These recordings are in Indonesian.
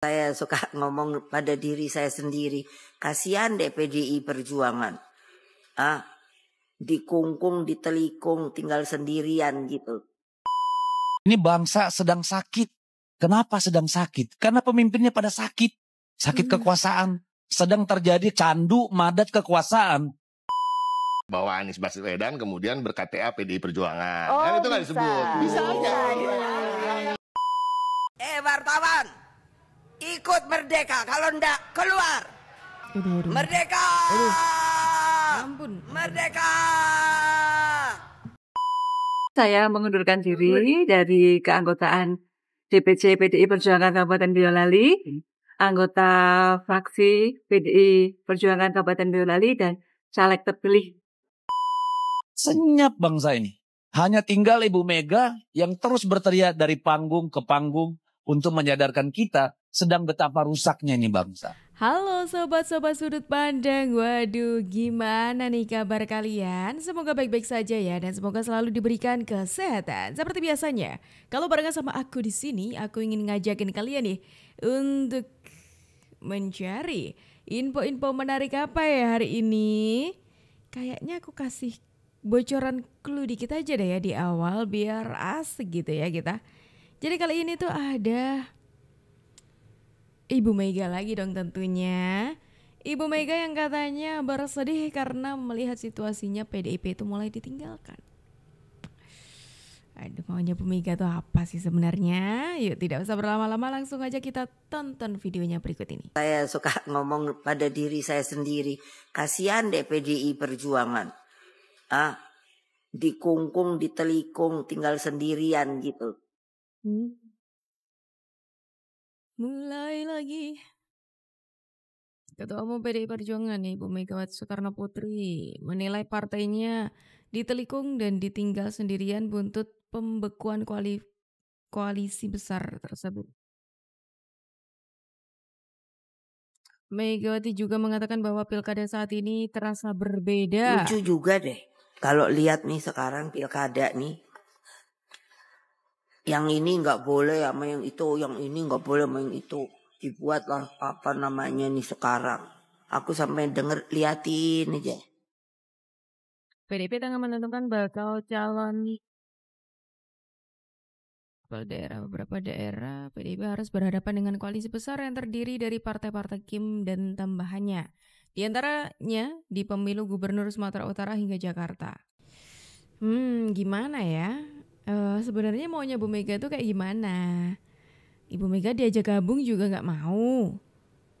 saya suka ngomong pada diri saya sendiri, kasihan deh PDI Perjuangan. Ah, dikungkung, ditelikung, tinggal sendirian gitu. Ini bangsa sedang sakit. Kenapa sedang sakit? Karena pemimpinnya pada sakit. Sakit hmm. kekuasaan. Sedang terjadi candu madat kekuasaan. Bahwa Anies Baswedan kemudian berkata PDI Perjuangan. Oh, kan itu nggak disebut. Bisa aja. Eh wartawan, ikut merdeka. Kalau ndak keluar. Merdeka. Ampun. Merdeka. Saya mengundurkan diri dari keanggotaan DPC PDI Perjuangan Kabupaten Boyolali, anggota fraksi PDI Perjuangan Kabupaten Boyolali dan caleg terpilih. Senyap bangsa ini. Hanya tinggal Ibu Mega yang terus berteriak dari panggung ke panggung untuk menyadarkan kita sedang betapa rusaknya ini bangsa. Halo sobat-sobat sudut pandang, waduh gimana nih kabar kalian? Semoga baik-baik saja ya dan semoga selalu diberikan kesehatan seperti biasanya. Kalau barengan sama aku di sini, aku ingin ngajakin kalian nih untuk mencari info-info menarik apa ya hari ini. Kayaknya aku kasih bocoran clue dikit aja deh ya di awal biar asik gitu ya kita. Gitu jadi kali ini tuh ada Ibu Mega lagi dong tentunya. Ibu Mega yang katanya sedih karena melihat situasinya PDIP itu mulai ditinggalkan. Aduh maunya Bu Mega tuh apa sih sebenarnya? Yuk tidak usah berlama-lama langsung aja kita tonton videonya berikut ini. Saya suka ngomong pada diri saya sendiri, kasihan deh PDI Perjuangan. Ah, dikungkung, ditelikung, tinggal sendirian gitu. Hmm. Mulai lagi. Ketua Umum PDI Perjuangan Ibu Megawati Soekarno Putri menilai partainya ditelikung dan ditinggal sendirian buntut pembekuan koali koalisi besar tersebut. Megawati juga mengatakan bahwa pilkada saat ini terasa berbeda. Lucu juga deh kalau lihat nih sekarang pilkada nih yang ini nggak boleh sama yang itu, yang ini nggak boleh sama yang itu. Dibuatlah apa namanya nih sekarang. Aku sampai denger liatin aja. PDP tengah menentukan bakal calon kepala daerah beberapa daerah PDIP harus berhadapan dengan koalisi besar yang terdiri dari partai-partai Kim dan tambahannya. Di antaranya di pemilu gubernur Sumatera Utara hingga Jakarta. Hmm, gimana ya? uh, sebenarnya maunya Bu Mega itu kayak gimana? Ibu Mega diajak gabung juga nggak mau,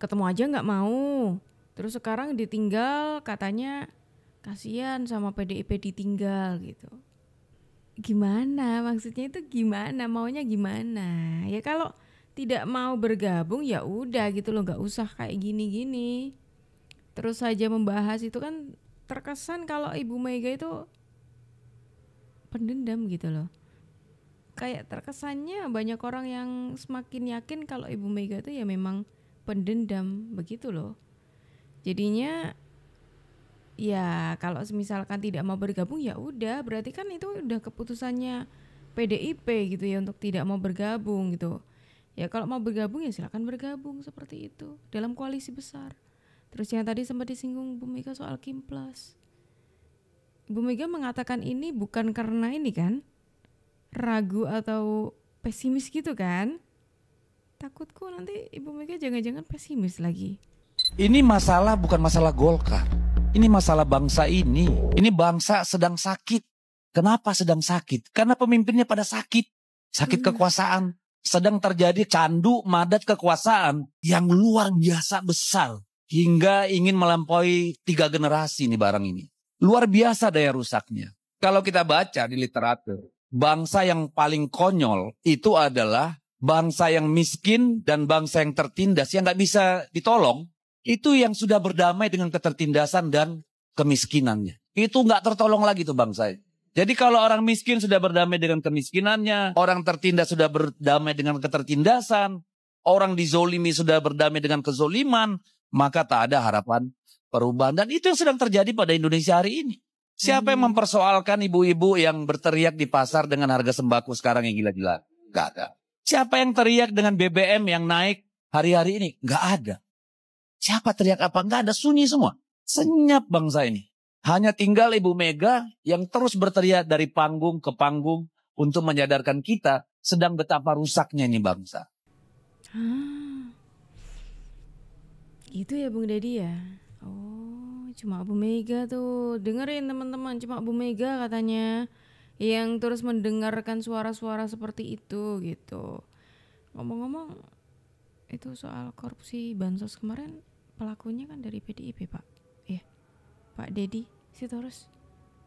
ketemu aja nggak mau. Terus sekarang ditinggal katanya kasihan sama PDIP ditinggal gitu. Gimana maksudnya itu gimana maunya gimana? Ya kalau tidak mau bergabung ya udah gitu loh nggak usah kayak gini-gini. Terus saja membahas itu kan terkesan kalau Ibu Mega itu pendendam gitu loh kayak terkesannya banyak orang yang semakin yakin kalau Ibu Mega tuh ya memang pendendam begitu loh. Jadinya ya kalau misalkan tidak mau bergabung ya udah berarti kan itu udah keputusannya PDIP gitu ya untuk tidak mau bergabung gitu. Ya kalau mau bergabung ya silakan bergabung seperti itu dalam koalisi besar. Terus yang tadi sempat disinggung Bu Mega soal Kim Plus. Bu Mega mengatakan ini bukan karena ini kan ragu atau pesimis gitu kan? Takutku nanti Ibu Mega jangan-jangan pesimis lagi. Ini masalah bukan masalah Golkar. Ini masalah bangsa ini. Ini bangsa sedang sakit. Kenapa sedang sakit? Karena pemimpinnya pada sakit. Sakit hmm. kekuasaan. Sedang terjadi candu madat kekuasaan yang luar biasa besar. Hingga ingin melampaui tiga generasi ini barang ini. Luar biasa daya rusaknya. Kalau kita baca di literatur, bangsa yang paling konyol itu adalah bangsa yang miskin dan bangsa yang tertindas yang nggak bisa ditolong. Itu yang sudah berdamai dengan ketertindasan dan kemiskinannya. Itu nggak tertolong lagi tuh bangsa. Jadi kalau orang miskin sudah berdamai dengan kemiskinannya, orang tertindas sudah berdamai dengan ketertindasan, orang dizolimi sudah berdamai dengan kezoliman, maka tak ada harapan perubahan dan itu yang sedang terjadi pada Indonesia hari ini. Siapa yang hmm. mempersoalkan ibu-ibu yang berteriak di pasar dengan harga sembako sekarang yang gila-gila? Gak ada. Siapa yang teriak dengan BBM yang naik hari-hari ini? Gak ada. Siapa teriak apa? Gak ada, sunyi semua. Senyap bangsa ini. Hanya tinggal Ibu Mega yang terus berteriak dari panggung ke panggung untuk menyadarkan kita sedang betapa rusaknya ini bangsa. Hmm. itu ya Bung Deddy ya? Oh, cuma Bu Mega tuh. Dengerin teman-teman, cuma Bu Mega katanya yang terus mendengarkan suara-suara seperti itu gitu. Ngomong-ngomong, itu soal korupsi bansos kemarin pelakunya kan dari PDIP, Pak. Iya. Pak Dedi si terus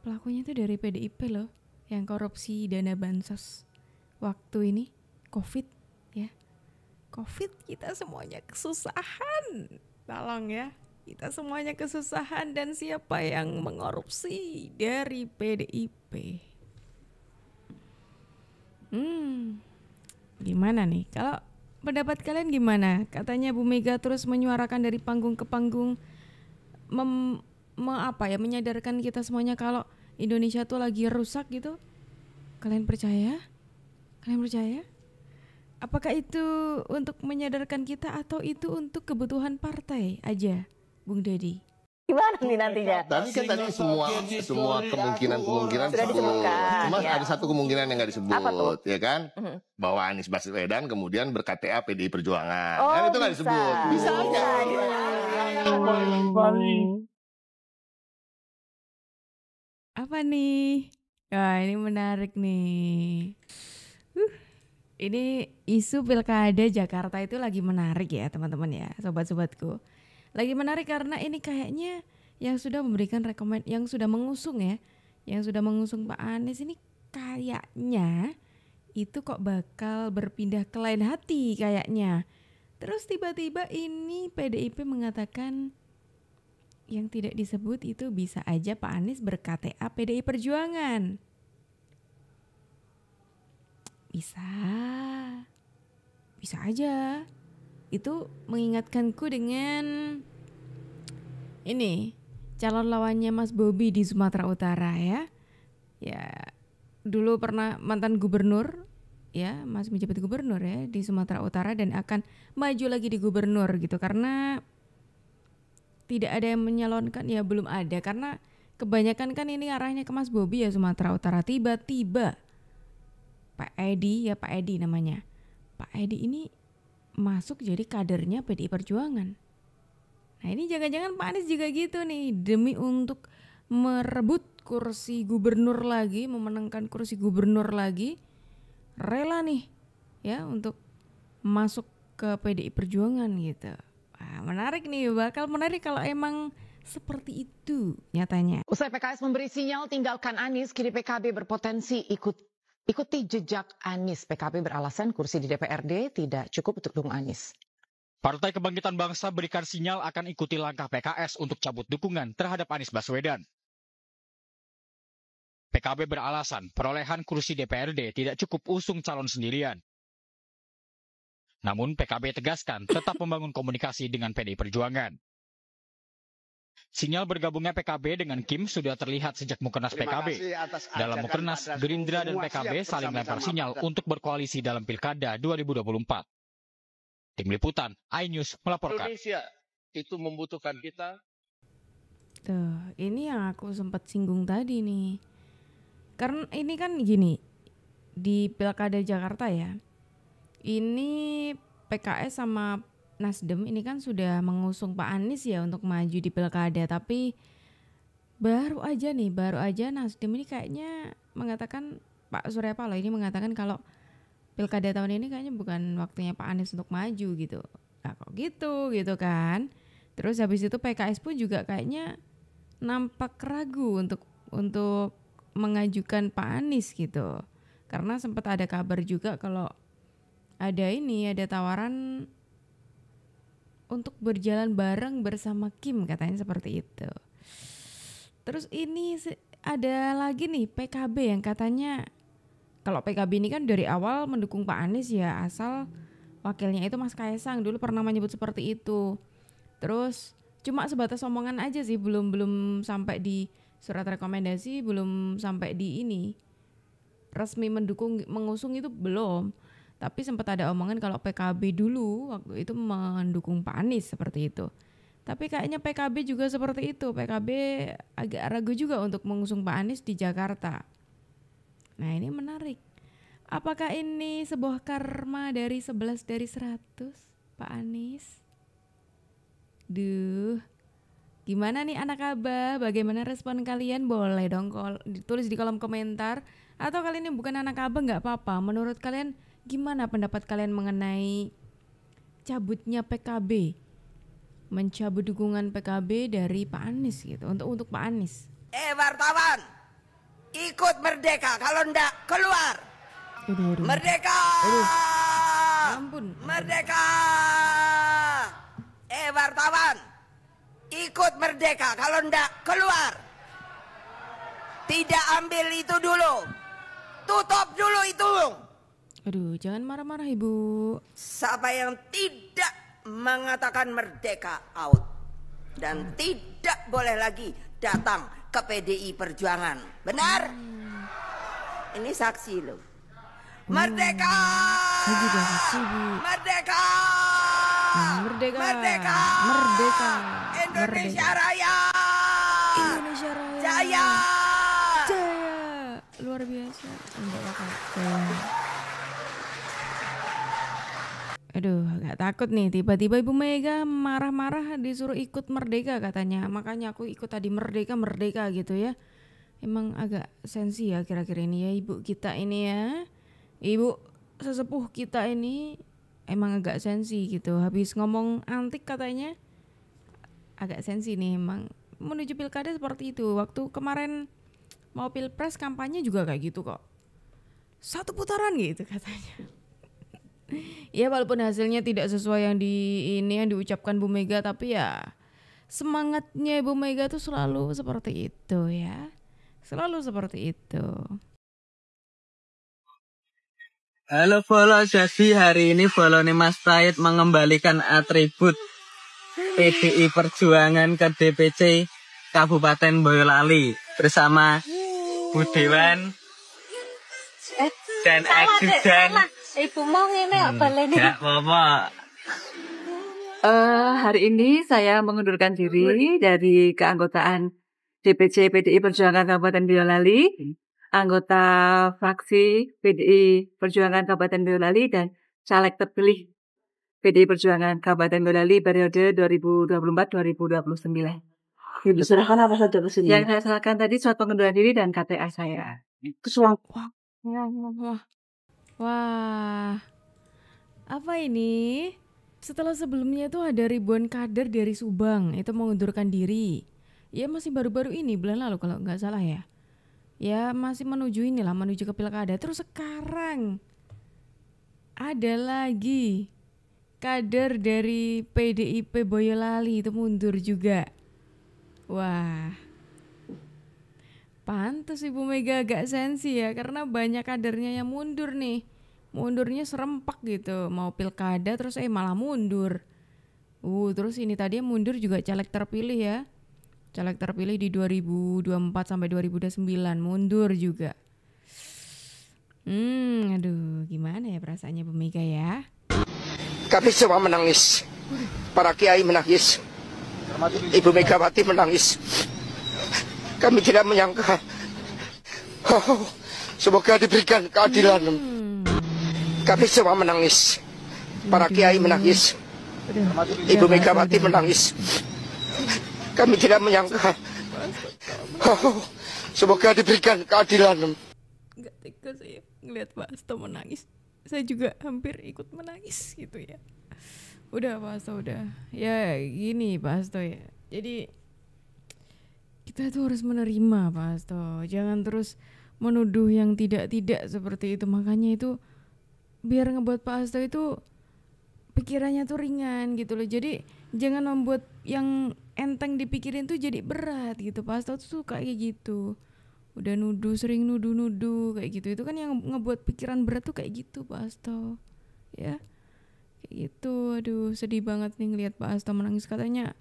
Pelakunya itu dari PDIP loh, yang korupsi dana bansos waktu ini COVID ya. COVID kita semuanya kesusahan. Tolong ya kita semuanya kesusahan dan siapa yang mengorupsi dari PDIP? Hmm, gimana nih? Kalau pendapat kalian gimana? Katanya Bu Mega terus menyuarakan dari panggung ke panggung mem, apa ya menyadarkan kita semuanya kalau Indonesia tuh lagi rusak gitu. Kalian percaya? Kalian percaya? Apakah itu untuk menyadarkan kita atau itu untuk kebutuhan partai aja? Bung Dedi? gimana nih nantinya? tadi kan tadi semua semua kemungkinan kemungkinan sudah disebutkan. Cuma ya. ada satu kemungkinan yang nggak disebut, ya kan? Bahwa Anies Baswedan kemudian berkta PDI Perjuangan. Oh, kan itu nggak disebut. Bisa, aja. Ya. Apa nih? Wah ini menarik nih. Uh, ini isu pilkada Jakarta itu lagi menarik ya teman-teman ya, sobat-sobatku lagi menarik karena ini kayaknya yang sudah memberikan rekomend yang sudah mengusung ya yang sudah mengusung Pak Anies ini kayaknya itu kok bakal berpindah ke lain hati kayaknya terus tiba-tiba ini PDIP mengatakan yang tidak disebut itu bisa aja Pak Anies berkata PDI Perjuangan bisa bisa aja itu mengingatkanku dengan ini calon lawannya Mas Bobi di Sumatera Utara ya. Ya, dulu pernah mantan gubernur ya, Mas menjabat gubernur ya di Sumatera Utara dan akan maju lagi di gubernur gitu karena tidak ada yang menyalonkan ya belum ada karena kebanyakan kan ini arahnya ke Mas Bobi ya Sumatera Utara tiba-tiba Pak Edi ya Pak Edi namanya Pak Edi ini masuk jadi kadernya PDI Perjuangan. Nah ini jangan-jangan Pak Anies juga gitu nih demi untuk merebut kursi gubernur lagi, memenangkan kursi gubernur lagi, rela nih ya untuk masuk ke PDI Perjuangan gitu. Wah, menarik nih, bakal menarik kalau emang seperti itu nyatanya. Usai PKS memberi sinyal tinggalkan Anies, kini PKB berpotensi ikut Ikuti jejak Anies, PKB beralasan kursi di DPRD tidak cukup untuk dukung Anies. Partai Kebangkitan Bangsa berikan sinyal akan ikuti langkah PKS untuk cabut dukungan terhadap Anies Baswedan. PKB beralasan perolehan kursi DPRD tidak cukup usung calon sendirian. Namun PKB tegaskan tetap membangun komunikasi dengan PDI Perjuangan. Sinyal bergabungnya PKB dengan Kim sudah terlihat sejak Mukernas PKB. Dalam Mukernas, Gerindra dan PKB saling lempar sinyal untuk berkoalisi dalam Pilkada 2024. Tim Liputan, iNews melaporkan. Indonesia itu membutuhkan kita. Tuh, ini yang aku sempat singgung tadi nih. Karena ini kan gini, di Pilkada Jakarta ya, ini PKS sama Nasdem ini kan sudah mengusung Pak Anies ya untuk maju di pilkada, tapi baru aja nih, baru aja Nasdem ini kayaknya mengatakan Pak Surya Paloh ini mengatakan kalau pilkada tahun ini kayaknya bukan waktunya Pak Anies untuk maju gitu. Nah, kok gitu gitu kan? Terus habis itu PKS pun juga kayaknya nampak ragu untuk untuk mengajukan Pak Anies gitu. Karena sempat ada kabar juga kalau ada ini ada tawaran untuk berjalan bareng bersama Kim katanya seperti itu. Terus ini ada lagi nih PKB yang katanya kalau PKB ini kan dari awal mendukung Pak Anies ya asal wakilnya itu Mas Kaisang dulu pernah menyebut seperti itu. Terus cuma sebatas omongan aja sih belum belum sampai di surat rekomendasi belum sampai di ini resmi mendukung mengusung itu belum. Tapi sempat ada omongan kalau PKB dulu waktu itu mendukung Pak Anies seperti itu. Tapi kayaknya PKB juga seperti itu. PKB agak ragu juga untuk mengusung Pak Anies di Jakarta. Nah ini menarik. Apakah ini sebuah karma dari 11 dari 100 Pak Anies? Duh, Gimana nih anak abah? Bagaimana respon kalian? Boleh dong kalau ditulis di kolom komentar. Atau kalian yang bukan anak abah nggak apa-apa. Menurut kalian Gimana pendapat kalian mengenai cabutnya PKB? Mencabut dukungan PKB dari Pak Anies gitu untuk untuk Pak Anies. Eh wartawan, ikut merdeka kalau ndak keluar. Aduh, aduh. Merdeka. Aduh. Ampun. Merdeka. Eh wartawan, ikut merdeka kalau ndak keluar. Tidak ambil itu dulu. Tutup dulu itu. Aduh, jangan marah-marah Ibu. Siapa yang tidak mengatakan merdeka out dan hmm. tidak boleh lagi datang ke PDI Perjuangan. Benar? Hmm. Ini saksi loh. Hmm. Merdeka! Saya juga Bu. Merdeka! Merdeka! Merdeka! Merdeka! Indonesia Raya! Indonesia Raya! Jaya! Jaya! Luar biasa. Enggak bakal. Jaya. Aduh, gak takut nih. Tiba-tiba Ibu Mega marah-marah disuruh ikut merdeka katanya. Makanya aku ikut tadi merdeka, merdeka gitu ya. Emang agak sensi ya kira-kira ini ya Ibu kita ini ya. Ibu sesepuh kita ini emang agak sensi gitu. Habis ngomong antik katanya agak sensi nih emang. Menuju pilkada seperti itu. Waktu kemarin mau pilpres kampanye juga kayak gitu kok. Satu putaran gitu katanya ya walaupun hasilnya tidak sesuai yang di ini yang diucapkan Bu Mega tapi ya semangatnya Bu Mega tuh selalu seperti itu ya. Selalu seperti itu. Halo follow Jasi hari ini Follow nih Mas Said mengembalikan atribut PDI Perjuangan ke DPC Kabupaten Boyolali bersama Dewan eh, dan Ajudan Ibu eh, mau ngene hmm, baleni. Gak apa-apa. Uh, eh, hari ini saya mengundurkan diri dari keanggotaan DPC PDI Perjuangan Kabupaten Boyolali, anggota fraksi PDI Perjuangan Kabupaten Boyolali dan caleg terpilih PDI Perjuangan Kabupaten Boyolali periode 2024-2029. Yang diserahkan apa saja ke sini? Yang saya serahkan tadi surat pengunduran diri dan KTA saya. Kesuang. Wah, wah, ya, wah. Ya, ya. Wah, apa ini? Setelah sebelumnya itu ada ribuan kader dari Subang itu mengundurkan diri. Ya masih baru-baru ini bulan lalu kalau nggak salah ya. Ya masih menuju ini lah, menuju ke pilkada. Terus sekarang ada lagi kader dari PDIP Boyolali itu mundur juga. Wah, Pantes Ibu Mega agak sensi ya karena banyak kadernya yang mundur nih. Mundurnya serempak gitu, mau pilkada terus eh malah mundur. Uh, terus ini tadi mundur juga caleg terpilih ya. Caleg terpilih di 2024 sampai 2029 mundur juga. Hmm, aduh, gimana ya perasaannya Bu Mega ya? Kami semua menangis. Para kiai menangis. Ibu Megawati menangis. Kami tidak menyangka. Oh, semoga diberikan keadilan. Hmm. Kami semua menangis. Para kiai menangis. Ibu Megawati menangis. Kami tidak menyangka. Oh, semoga diberikan keadilan. Gak tega saya ngeliat Pak Asto menangis. Saya juga hampir ikut menangis gitu ya. Udah Pak Asto udah. Ya gini Pak Asto ya. Jadi kita tuh harus menerima Pak Asto. jangan terus menuduh yang tidak-tidak seperti itu makanya itu biar ngebuat Pak Asto itu pikirannya tuh ringan gitu loh jadi jangan membuat yang enteng dipikirin tuh jadi berat gitu Pak Asto. tuh suka kayak gitu udah nuduh sering nuduh-nuduh kayak gitu itu kan yang ngebuat pikiran berat tuh kayak gitu Pak Asto. ya kayak gitu aduh sedih banget nih ngelihat Pak Asto menangis katanya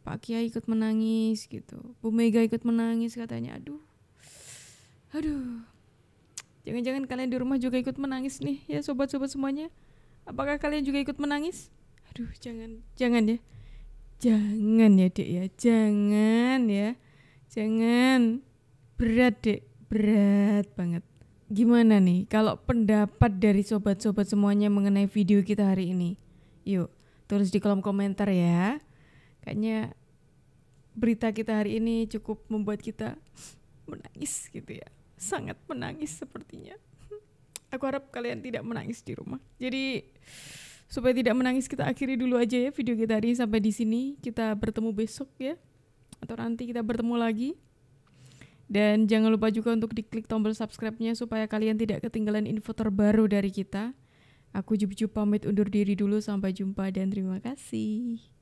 Pak Kiai ikut menangis gitu Bu Mega ikut menangis katanya aduh aduh jangan-jangan kalian di rumah juga ikut menangis nih ya sobat-sobat semuanya apakah kalian juga ikut menangis aduh jangan jangan ya jangan ya dek ya jangan ya jangan berat dek berat banget gimana nih kalau pendapat dari sobat-sobat semuanya mengenai video kita hari ini yuk tulis di kolom komentar ya kayaknya berita kita hari ini cukup membuat kita menangis gitu ya sangat menangis sepertinya aku harap kalian tidak menangis di rumah jadi supaya tidak menangis kita akhiri dulu aja ya video kita hari ini sampai di sini kita bertemu besok ya atau nanti kita bertemu lagi dan jangan lupa juga untuk diklik tombol subscribe-nya supaya kalian tidak ketinggalan info terbaru dari kita. Aku jujur pamit undur diri dulu sampai jumpa dan terima kasih.